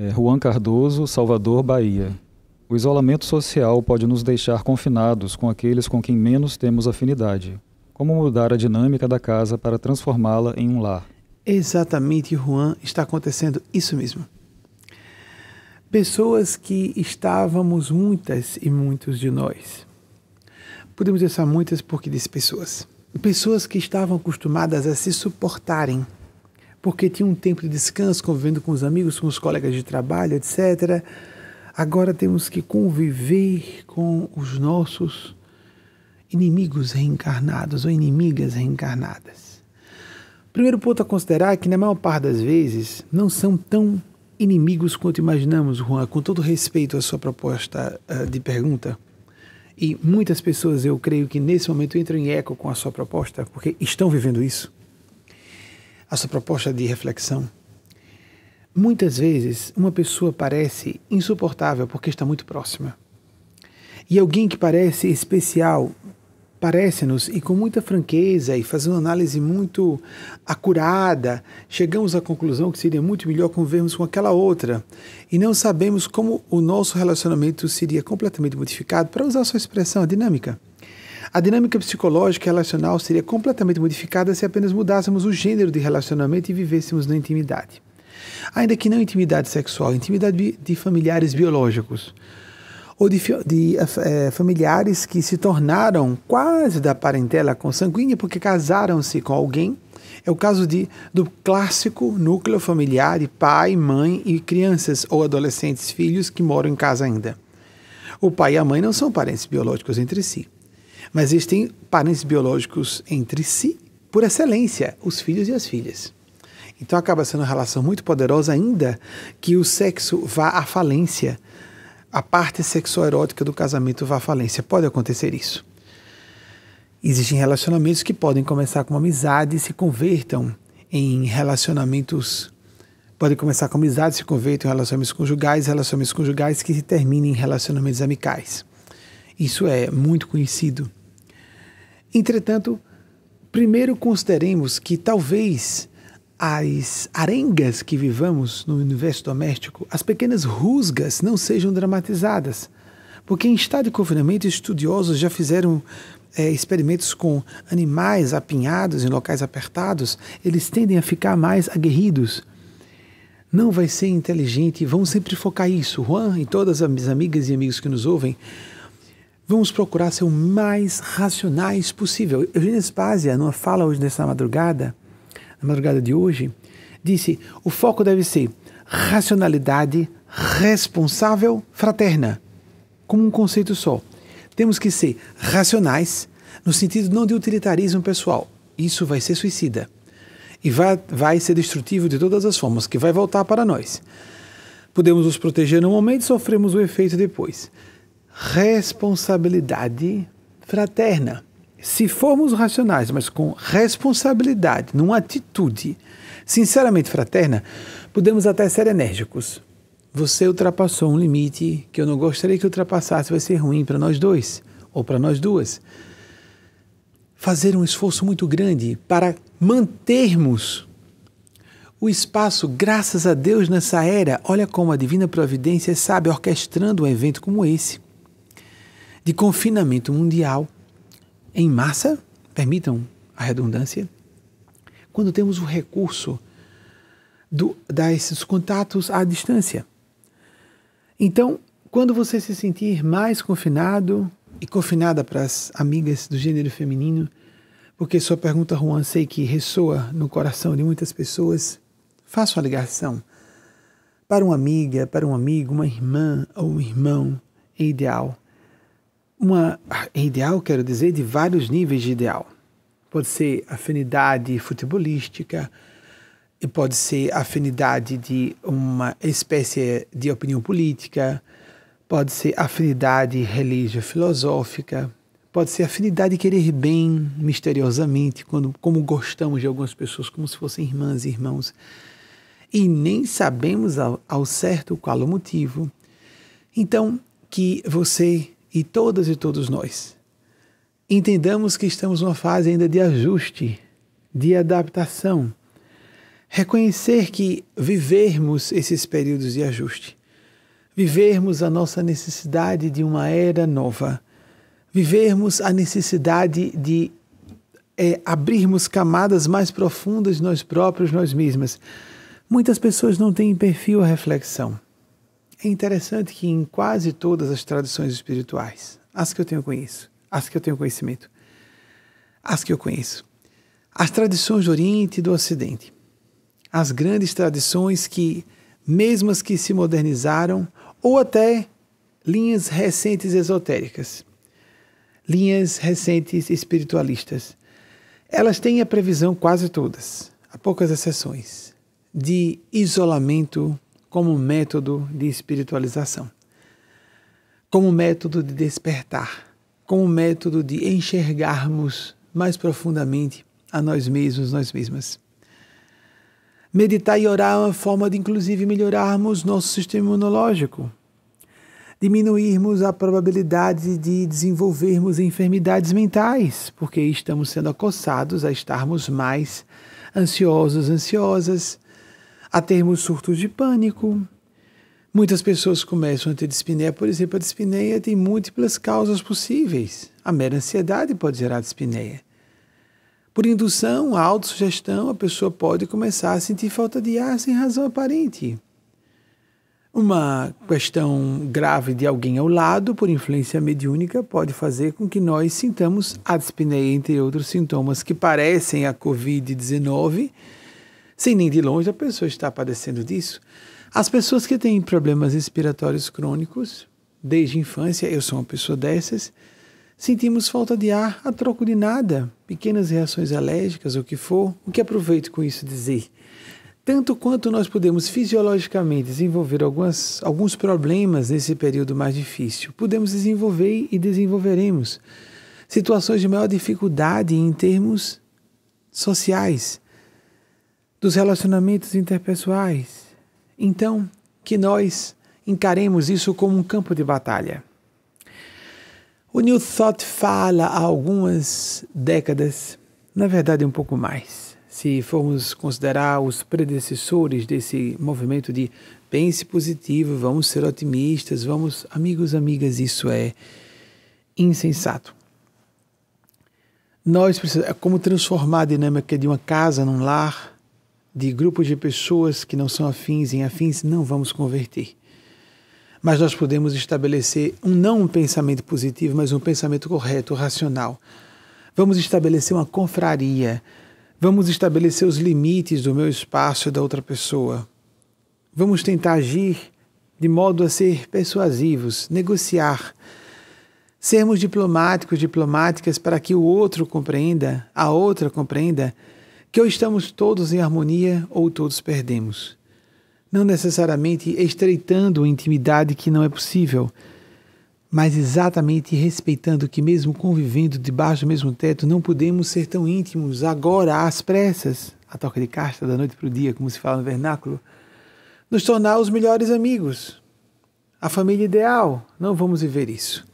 É, Juan Cardoso, Salvador, Bahia. O isolamento social pode nos deixar confinados com aqueles com quem menos temos afinidade. Como mudar a dinâmica da casa para transformá-la em um lar? Exatamente, Juan, está acontecendo isso mesmo. Pessoas que estávamos muitas e muitos de nós. Podemos usar muitas porque diz pessoas. Pessoas que estavam acostumadas a se suportarem porque tinha um tempo de descanso, convivendo com os amigos, com os colegas de trabalho, etc. Agora temos que conviver com os nossos inimigos reencarnados ou inimigas reencarnadas. Primeiro ponto a considerar é que, na maior parte das vezes, não são tão inimigos quanto imaginamos, Juan, com todo respeito à sua proposta uh, de pergunta. E muitas pessoas, eu creio que nesse momento entram em eco com a sua proposta, porque estão vivendo isso a sua proposta de reflexão. Muitas vezes uma pessoa parece insuportável porque está muito próxima. E alguém que parece especial parece-nos e com muita franqueza e fazendo uma análise muito acurada, chegamos à conclusão que seria muito melhor convivermos com aquela outra e não sabemos como o nosso relacionamento seria completamente modificado, para usar a sua expressão, a dinâmica. A dinâmica psicológica e relacional seria completamente modificada se apenas mudássemos o gênero de relacionamento e vivêssemos na intimidade. Ainda que não intimidade sexual, intimidade de familiares biológicos ou de, de é, familiares que se tornaram quase da parentela consanguínea porque casaram-se com alguém. É o caso de, do clássico núcleo familiar de pai, mãe e crianças ou adolescentes, filhos que moram em casa ainda. O pai e a mãe não são parentes biológicos entre si. Mas eles têm parentes biológicos entre si, por excelência, os filhos e as filhas. Então acaba sendo uma relação muito poderosa, ainda que o sexo vá à falência, a parte sexual erótica do casamento vá à falência. Pode acontecer isso. Existem relacionamentos que podem começar com amizade e se convertam em relacionamentos. Podem começar com amizade, se convertam em relacionamentos conjugais, relacionamentos conjugais que se terminem em relacionamentos amicais. Isso é muito conhecido Entretanto, primeiro consideremos que talvez as arengas que vivamos no universo doméstico, as pequenas rusgas, não sejam dramatizadas. Porque em estado de confinamento, estudiosos já fizeram é, experimentos com animais apinhados em locais apertados. Eles tendem a ficar mais aguerridos. Não vai ser inteligente, vão sempre focar isso. Juan e todas as amigas e amigos que nos ouvem, Vamos procurar ser o mais racionais possível. Eugênio Spazia, numa fala hoje nessa madrugada, na madrugada de hoje, disse: o foco deve ser racionalidade responsável fraterna, como um conceito só. Temos que ser racionais, no sentido não de utilitarismo pessoal. Isso vai ser suicida. E vai, vai ser destrutivo de todas as formas, que vai voltar para nós. Podemos nos proteger no momento e sofremos o efeito depois responsabilidade fraterna. Se formos racionais, mas com responsabilidade, numa atitude sinceramente fraterna, podemos até ser enérgicos. Você ultrapassou um limite que eu não gostaria que ultrapassasse, vai ser ruim para nós dois ou para nós duas. Fazer um esforço muito grande para mantermos o espaço, graças a Deus, nessa era, olha como a divina providência sabe orquestrando um evento como esse de confinamento mundial em massa, permitam a redundância, quando temos o recurso do, desses contatos à distância. Então, quando você se sentir mais confinado e confinada para as amigas do gênero feminino, porque sua pergunta, Juan, sei que ressoa no coração de muitas pessoas, faça uma ligação para uma amiga, para um amigo, uma irmã ou um irmão, é ideal uma ah, é ideal, quero dizer, de vários níveis de ideal. Pode ser afinidade futebolística, e pode ser afinidade de uma espécie de opinião política, pode ser afinidade religiosa filosófica, pode ser afinidade de querer bem misteriosamente, quando, como gostamos de algumas pessoas, como se fossem irmãs e irmãos, e nem sabemos ao, ao certo qual o motivo. Então, que você e todas e todos nós entendamos que estamos numa fase ainda de ajuste, de adaptação. Reconhecer que vivermos esses períodos de ajuste, vivermos a nossa necessidade de uma era nova, vivermos a necessidade de é, abrirmos camadas mais profundas de nós próprios, nós mesmas. Muitas pessoas não têm perfil à reflexão. É interessante que em quase todas as tradições espirituais, as que eu tenho conheço, as que eu tenho conhecimento, as que eu conheço, as tradições do Oriente e do Ocidente, as grandes tradições que, mesmo as que se modernizaram, ou até linhas recentes esotéricas, linhas recentes espiritualistas, elas têm a previsão quase todas, há poucas exceções, de isolamento como método de espiritualização, como método de despertar, como método de enxergarmos mais profundamente a nós mesmos, nós mesmas. Meditar e orar é uma forma de, inclusive, melhorarmos nosso sistema imunológico, diminuirmos a probabilidade de desenvolvermos enfermidades mentais, porque estamos sendo acossados a estarmos mais ansiosos, ansiosas, a termos surtos de pânico. Muitas pessoas começam a ter dispneia, por exemplo, a dispneia tem múltiplas causas possíveis. A mera ansiedade pode gerar dispneia. Por indução, autossugestão, a pessoa pode começar a sentir falta de ar sem razão aparente. Uma questão grave de alguém ao lado, por influência mediúnica, pode fazer com que nós sintamos a dispneia, entre outros sintomas que parecem a Covid-19, sem nem de longe a pessoa está padecendo disso. As pessoas que têm problemas respiratórios crônicos, desde a infância, eu sou uma pessoa dessas, sentimos falta de ar a troco de nada, pequenas reações alérgicas, o que for. O que aproveito com isso dizer? Tanto quanto nós podemos fisiologicamente desenvolver algumas, alguns problemas nesse período mais difícil, podemos desenvolver e desenvolveremos situações de maior dificuldade em termos sociais dos relacionamentos interpessoais. Então, que nós encaremos isso como um campo de batalha. O New Thought fala há algumas décadas, na verdade um pouco mais, se formos considerar os predecessores desse movimento de pense positivo, vamos ser otimistas, vamos, amigos, amigas, isso é insensato. Nós precisamos, é como transformar a dinâmica de uma casa num lar, de grupos de pessoas que não são afins em afins, não vamos converter. Mas nós podemos estabelecer um, não um pensamento positivo, mas um pensamento correto, racional. Vamos estabelecer uma confraria. Vamos estabelecer os limites do meu espaço e da outra pessoa. Vamos tentar agir de modo a ser persuasivos, negociar, sermos diplomáticos, diplomáticas para que o outro compreenda, a outra compreenda que ou estamos todos em harmonia ou todos perdemos. Não necessariamente estreitando intimidade que não é possível, mas exatamente respeitando que, mesmo convivendo debaixo do mesmo teto, não podemos ser tão íntimos agora, às pressas, a toca de casta da noite para o dia, como se fala no vernáculo, nos tornar os melhores amigos, a família ideal. Não vamos viver isso.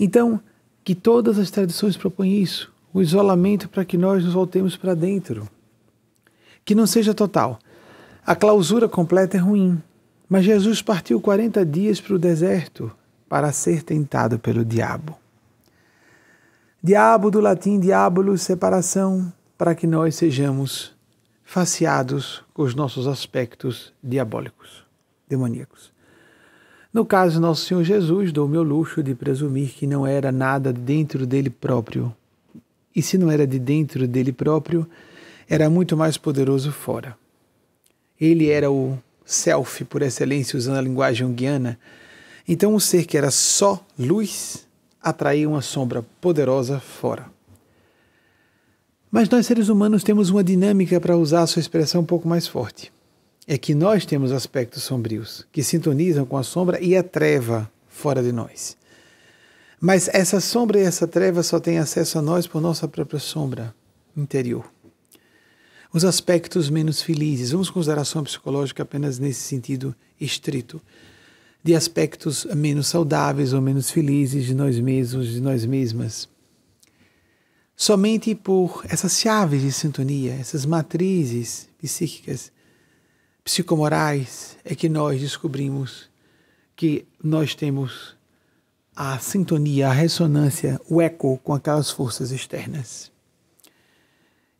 Então, que todas as tradições propõem isso o isolamento para que nós nos voltemos para dentro. Que não seja total. A clausura completa é ruim, mas Jesus partiu 40 dias para o deserto para ser tentado pelo diabo. Diabo do latim diabolo, separação, para que nós sejamos faceados com os nossos aspectos diabólicos, demoníacos. No caso, Nosso Senhor Jesus, dou me o luxo de presumir que não era nada dentro dele próprio e se não era de dentro dele próprio, era muito mais poderoso fora. Ele era o self por excelência, usando a linguagem guiana. Então, o ser que era só luz atraía uma sombra poderosa fora. Mas nós, seres humanos, temos uma dinâmica para usar a sua expressão um pouco mais forte. É que nós temos aspectos sombrios que sintonizam com a sombra e a treva fora de nós. Mas essa sombra e essa treva só têm acesso a nós por nossa própria sombra interior. Os aspectos menos felizes, vamos considerar a sombra psicológica apenas nesse sentido estrito, de aspectos menos saudáveis ou menos felizes de nós mesmos, de nós mesmas. Somente por essas chaves de sintonia, essas matrizes psíquicas, psicomorais, é que nós descobrimos que nós temos a sintonia, a ressonância, o eco com aquelas forças externas.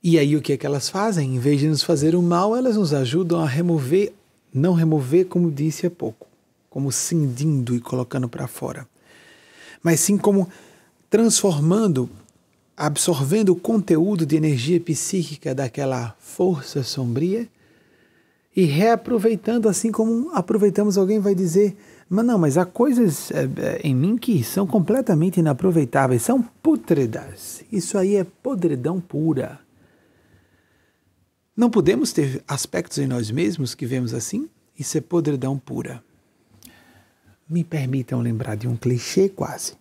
E aí o que é que elas fazem? Em vez de nos fazer o mal, elas nos ajudam a remover, não remover como disse há pouco, como cindindo e colocando para fora, mas sim como transformando, absorvendo o conteúdo de energia psíquica daquela força sombria e reaproveitando, assim como aproveitamos, alguém vai dizer, mas não, mas há coisas é, em mim que são completamente inaproveitáveis, são pútridas. Isso aí é podridão pura. Não podemos ter aspectos em nós mesmos que vemos assim? Isso é podridão pura. Me permitam lembrar de um clichê quase.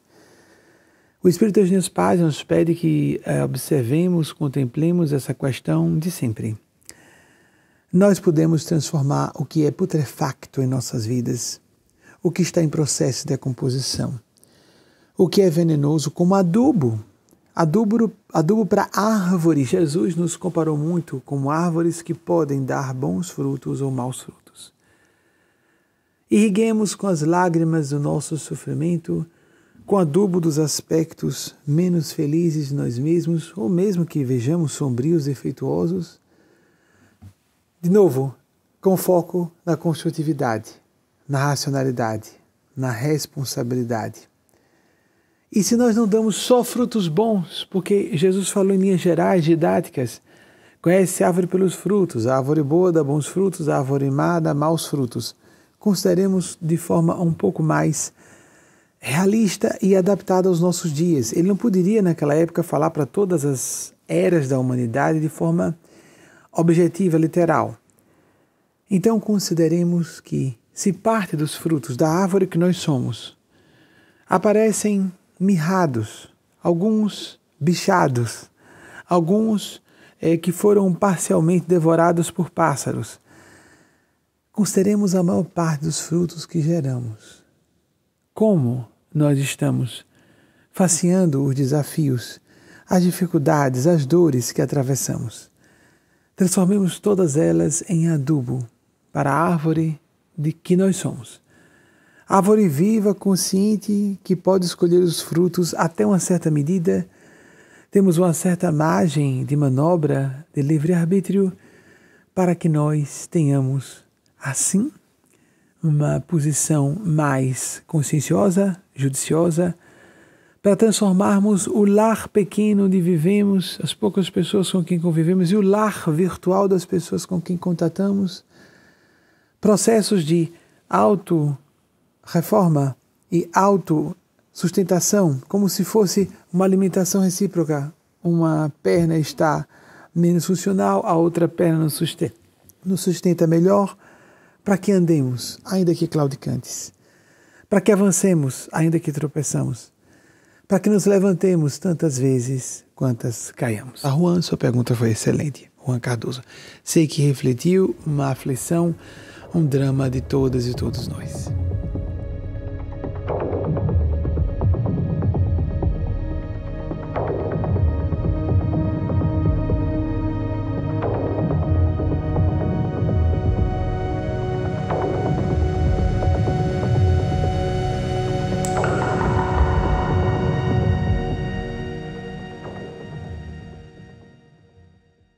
O Espírito das Paz nos pede que é, observemos, contemplemos essa questão de sempre. Nós podemos transformar o que é putrefacto em nossas vidas o que está em processo de decomposição. O que é venenoso como adubo. Adubo, adubo para árvores. Jesus nos comparou muito com árvores que podem dar bons frutos ou maus frutos. Irriguemos com as lágrimas do nosso sofrimento, com adubo dos aspectos menos felizes de nós mesmos, ou mesmo que vejamos sombrios e defeituosos. De novo, com foco na construtividade na racionalidade, na responsabilidade. E se nós não damos só frutos bons, porque Jesus falou em linhas gerais, didáticas, conhece a árvore pelos frutos, a árvore boa dá bons frutos, a árvore má dá maus frutos. Consideremos de forma um pouco mais realista e adaptada aos nossos dias. Ele não poderia, naquela época, falar para todas as eras da humanidade de forma objetiva, literal. Então, consideremos que se parte dos frutos da árvore que nós somos, aparecem mirrados, alguns bichados, alguns é, que foram parcialmente devorados por pássaros. Consideremos a maior parte dos frutos que geramos. Como nós estamos faceando os desafios, as dificuldades, as dores que atravessamos. Transformemos todas elas em adubo para a árvore de que nós somos. Árvore viva, consciente, que pode escolher os frutos até uma certa medida, temos uma certa margem de manobra, de livre-arbítrio, para que nós tenhamos, assim, uma posição mais conscienciosa, judiciosa, para transformarmos o lar pequeno onde vivemos, as poucas pessoas com quem convivemos e o lar virtual das pessoas com quem contatamos, processos de auto-reforma e auto-sustentação, como se fosse uma alimentação recíproca. Uma perna está menos funcional, a outra perna nos sustenta, nos sustenta melhor, para que andemos, ainda que claudicantes, para que avancemos, ainda que tropeçamos, para que nos levantemos tantas vezes quantas caiamos. A ah, Juan, sua pergunta foi excelente, Juan Cardoso. Sei que refletiu uma aflição um drama de todas e todos nós.